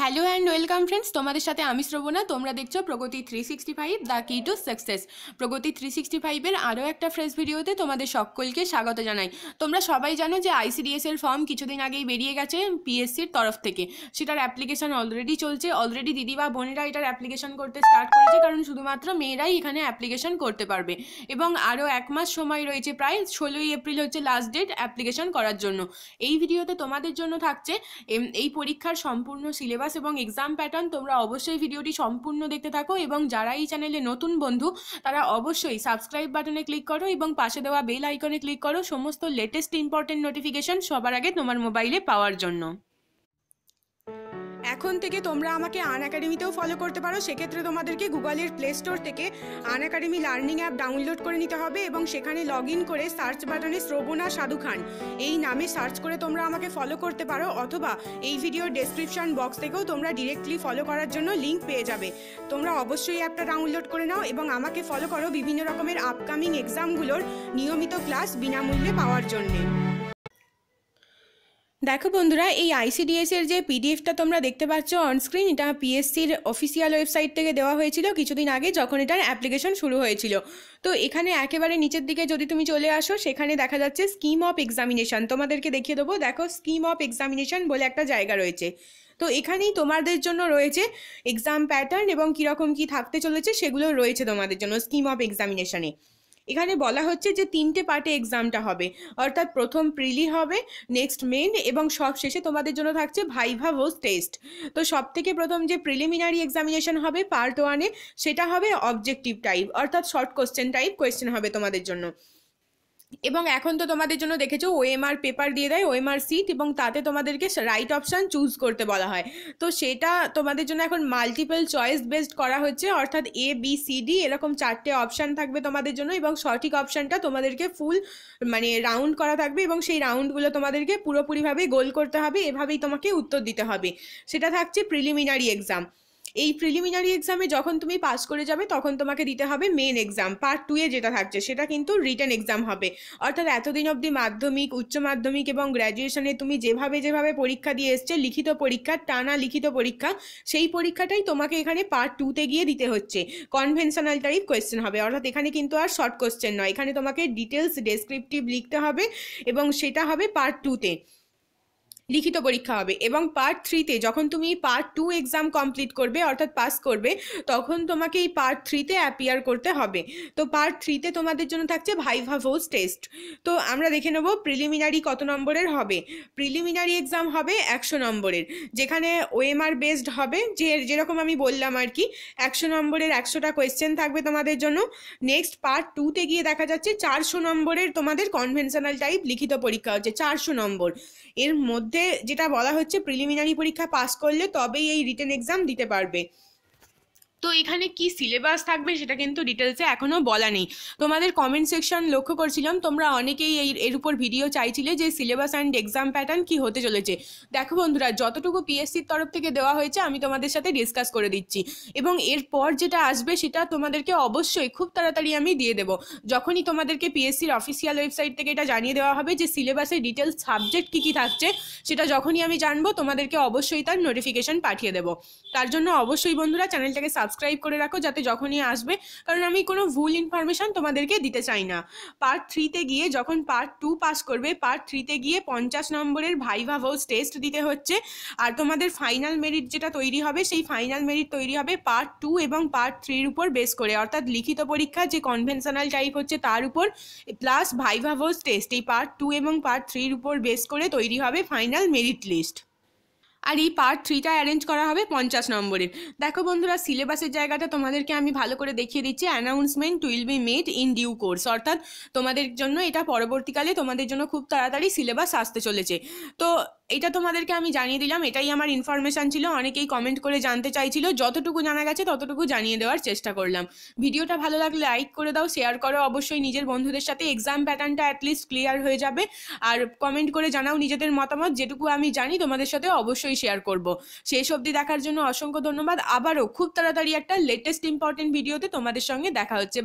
hello and welcome friends তোমাদের সাথে আমি শ্রবণা তোমরা দেখছো Pragati three sixty five the key to success Pragati three sixty ফাইভের আরও একটা ফ্রেশ ভিডিওতে তোমাদের সকলকে স্বাগত জানাই তোমরা সবাই জানো যে আইসিডিএস এর ফর্ম কিছুদিন আগেই বেরিয়ে গেছে পিএসসির তরফ থেকে সেটার অ্যাপ্লিকেশন অলরেডি চলছে অলরেডি দিদি বা বোনেরা এটার অ্যাপ্লিকেশন করতে স্টার্ট করেছে কারণ শুধুমাত্র মেয়েরাই এখানে অ্যাপ্লিকেশন করতে পারবে এবং আরও এক মাস সময় রয়েছে প্রায় ষোলোই এপ্রিল হচ্ছে লাস্ট ডেট অ্যাপ্লিকেশন করার জন্য এই ভিডিওতে তোমাদের জন্য থাকছে এই পরীক্ষার সম্পূর্ণ সিলেবাস সিলেবাস এবং এক্সাম প্যাটার্ন তোমরা অবশ্যই ভিডিওটি সম্পূর্ণ দেখতে থাকো এবং যারা এই চ্যানেলে নতুন বন্ধু তারা অবশ্যই সাবস্ক্রাইব বাটনে ক্লিক করো এবং পাশে দেওয়া বেল আইকনে ক্লিক করো সমস্ত লেটেস্ট ইম্পর্টেন্ট নোটিফিকেশন সবার আগে তোমার মোবাইলে পাওয়ার জন্য এখন থেকে তোমরা আমাকে আন একাডেমিতেও ফলো করতে পারো সেক্ষেত্রে তোমাদেরকে গুগলের প্লে স্টোর থেকে Unacademy learning app download করে নিতে হবে এবং সেখানে লগ ইন করে সার্চ বাটনে শ্রবণা সাধু খান এই নামে সার্চ করে তোমরা আমাকে ফলো করতে পারো অথবা এই ভিডিওর ডেসক্রিপশন বক্স থেকেও তোমরা ডিরেক্টলি ফলো করার জন্য লিঙ্ক পেয়ে যাবে তোমরা অবশ্যই অ্যাপটা ডাউনলোড করে নাও এবং আমাকে ফলো করো বিভিন্ন রকমের আপকামিং এক্সামগুলোর নিয়মিত ক্লাস বিনামূল্যে পাওয়ার জন্যে দেখো বন্ধুরা এই আইসিডিএস এর যে পিডিএফটা তোমরা দেখতে পাচ্ছ অনস্ক্রিন এটা পিএসসির অফিসিয়াল ওয়েবসাইট থেকে দেওয়া হয়েছিল কিছুদিন আগে যখন এটার অ্যাপ্লিকেশন শুরু হয়েছিল তো এখানে একেবারে নিচের দিকে যদি তুমি চলে আসো সেখানে দেখা যাচ্ছে স্কিম অফ এক্সামিনেশন তোমাদেরকে দেখিয়ে দেবো দেখো স্কিম অফ এক্সামিনেশন বলে একটা জায়গা রয়েছে তো এখানেই তোমাদের জন্য রয়েছে এক্সাম প্যাটার্ন এবং কীরকম কি থাকতে চলেছে সেগুলো রয়েছে তোমাদের জন্য স্কিম অফ এক্সামিনেশানে এখানে বলা হচ্ছে যে তিনটে পার্টে এক্সামটা হবে অর্থাৎ প্রথম প্রিলি হবে নেক্সট মেন এবং সব শেষে তোমাদের জন্য থাকছে ভাইভা ভোজ টেস্ট তো সব থেকে প্রথম যে প্রিলিমিনারি এক্সামিনেশন হবে পার্ট ওয়ানে সেটা হবে অবজেক্টিভ টাইপ অর্থাৎ শর্ট কোশ্চেন টাইপ কোয়েশ্চেন হবে তোমাদের জন্য এবং এখন তো তোমাদের জন্য দেখেছো ওএমআর পেপার দিয়ে দেয় ওএমআর সিট এবং তাতে তোমাদেরকে রাইট অপশান চুজ করতে বলা হয় তো সেটা তোমাদের জন্য এখন মাল্টিপল চয়েস বেসড করা হচ্ছে অর্থাৎ এ বি সি ডি এরকম চারটে অপশান থাকবে তোমাদের জন্য এবং সঠিক অপশানটা তোমাদেরকে ফুল মানে রাউন্ড করা থাকবে এবং সেই রাউন্ডগুলো তোমাদেরকে পুরোপুরিভাবে গোল করতে হবে এভাবেই তোমাকে উত্তর দিতে হবে সেটা থাকছে প্রিলিমিনারি এক্সাম এই প্রিলিমিনারি এক্সামে যখন তুমি পাস করে যাবে তখন তোমাকে দিতে হবে মেন এক্সাম পার্ট টুয়ে যেটা থাকছে সেটা কিন্তু রিটার্ন এক্সাম হবে অর্থাৎ এতদিন অবধি মাধ্যমিক উচ্চ মাধ্যমিক এবং গ্র্যাজুয়েশনে তুমি যেভাবে যেভাবে পরীক্ষা দিয়ে এসছে লিখিত পরীক্ষা টানা লিখিত পরীক্ষা সেই পরীক্ষাটাই তোমাকে এখানে পার্ট টুতে গিয়ে দিতে হচ্ছে কনভেনশনাল টাইপ কোয়েশ্চেন হবে অর্থাৎ এখানে কিন্তু আর শর্ট কোয়েশ্চেন নয় এখানে তোমাকে ডিটেলস ডেসক্রিপটিভ লিখতে হবে এবং সেটা হবে পার্ট টুতে লিখিত পরীক্ষা হবে এবং পার্ট থ্রিতে যখন তুমি পার্ট টু এক্সাম কমপ্লিট করবে অর্থাৎ পাস করবে তখন তোমাকে এই পার্ট থ্রিতে অ্যাপিয়ার করতে হবে তো পার্ট থ্রিতে তোমাদের জন্য থাকছে ভাইভা ভোজ টেস্ট তো আমরা দেখে নেবো প্রিলিমিনারি কত নম্বরের হবে প্রিলিমিনারি এক্সাম হবে একশো নম্বরের যেখানে ওএমআর বেসড হবে যে যেরকম আমি বললাম আর কি একশো নম্বরের একশোটা কোয়েশ্চেন থাকবে তোমাদের জন্য নেক্সট পার্ট টুতে গিয়ে দেখা যাচ্ছে চারশো নম্বরের তোমাদের কনভেনশনাল টাইপ লিখিত পরীক্ষা হচ্ছে চারশো নম্বর এর মধ্যে যেটা বলা হচ্ছে প্রিলিমিনারি পরীক্ষা পাস করলে তবেই এই রিটেন এক্সাম দিতে পারবে তো এখানে কি সিলেবাস থাকবে সেটা কিন্তু ডিটেলসে এখনও বলা নেই তোমাদের কমেন্ট সেকশন লক্ষ্য করছিলাম তোমরা অনেকেই এই এর উপর ভিডিও চাইছিলে যে সিলেবাস অ্যান্ড এক্সাম প্যাটার্ন কি হতে চলেছে দেখো বন্ধুরা যতটুকু পিএসসির তরফ থেকে দেওয়া হয়েছে আমি তোমাদের সাথে ডিসকাস করে দিচ্ছি এবং এরপর যেটা আসবে সেটা তোমাদেরকে অবশ্যই খুব তাড়াতাড়ি আমি দিয়ে দেবো যখনই তোমাদেরকে পিএসসির অফিসিয়াল ওয়েবসাইট থেকে এটা জানিয়ে দেওয়া হবে যে সিলেবাসের ডিটেলস সাবজেক্ট কী কী থাকছে সেটা যখনই আমি জানবো তোমাদেরকে অবশ্যই তার নোটিফিকেশন পাঠিয়ে দেবো তার জন্য অবশ্যই বন্ধুরা চ্যানেলটাকে সাবস্ক্রাইব সাবস্ক্রাইব করে রাখো যাতে যখনই আসবে কারণ আমি কোনো ভুল ইনফরমেশান তোমাদেরকে দিতে চাই না পার্ট থ্রিতে গিয়ে যখন পার্ট টু পাস করবে পার্ট থ্রিতে গিয়ে পঞ্চাশ নম্বরের ভাইভা ভোজ টেস্ট দিতে হচ্ছে আর তোমাদের ফাইনাল মেরিট যেটা তৈরি হবে সেই ফাইনাল মেরিট তৈরি হবে পার্ট টু এবং পার্ট থ্রির উপর বেস করে অর্থাৎ লিখিত পরীক্ষা যে কনভেনশনাল টাইপ হচ্ছে তার উপর প্লাস ভাইভা ভোজ টেস্ট এই পার্ট টু এবং পার্ট থ্রির উপর বেস করে তৈরি হবে ফাইনাল মেরিট লিস্ট আর এই পার্ট থ্রিটা অ্যারেঞ্জ করা হবে পঞ্চাশ নম্বরের দেখো বন্ধুরা সিলেবাসের জায়গাটা তোমাদেরকে আমি ভালো করে দেখিয়ে দিচ্ছি announcement will be made in due course অর্থাৎ তোমাদের জন্য এটা পরবর্তীকালে তোমাদের জন্য খুব তাড়াতাড়ি সিলেবাস আসতে চলেছে তো এটা তোমাদেরকে আমি জানিয়ে দিলাম এটাই আমার ইনফরমেশান ছিল অনেকেই কমেন্ট করে জানতে চাইছিল যতটুকু জানা গেছে ততটুকু জানিয়ে দেওয়ার চেষ্টা করলাম ভিডিওটা ভালো লাগলে লাইক করে দাও শেয়ার করো অবশ্যই নিজের বন্ধুদের সাথে এক্সাম প্যাটার্নটা অ্যাটলিস্ট ক্লিয়ার হয়ে যাবে আর কমেন্ট করে জানাও নিজেদের মতামত যেটুকু আমি জানি তোমাদের সাথে অবশ্যই অবশ্যই শেয়ার করব শেষ অবধি দেখার জন্য অসংখ্য ধন্যবাদ আবারও খুব তাড়াতাড়ি একটা লেটেস্ট ইম্পর্টেন্ট ভিডিওতে তোমাদের সঙ্গে দেখা হচ্ছে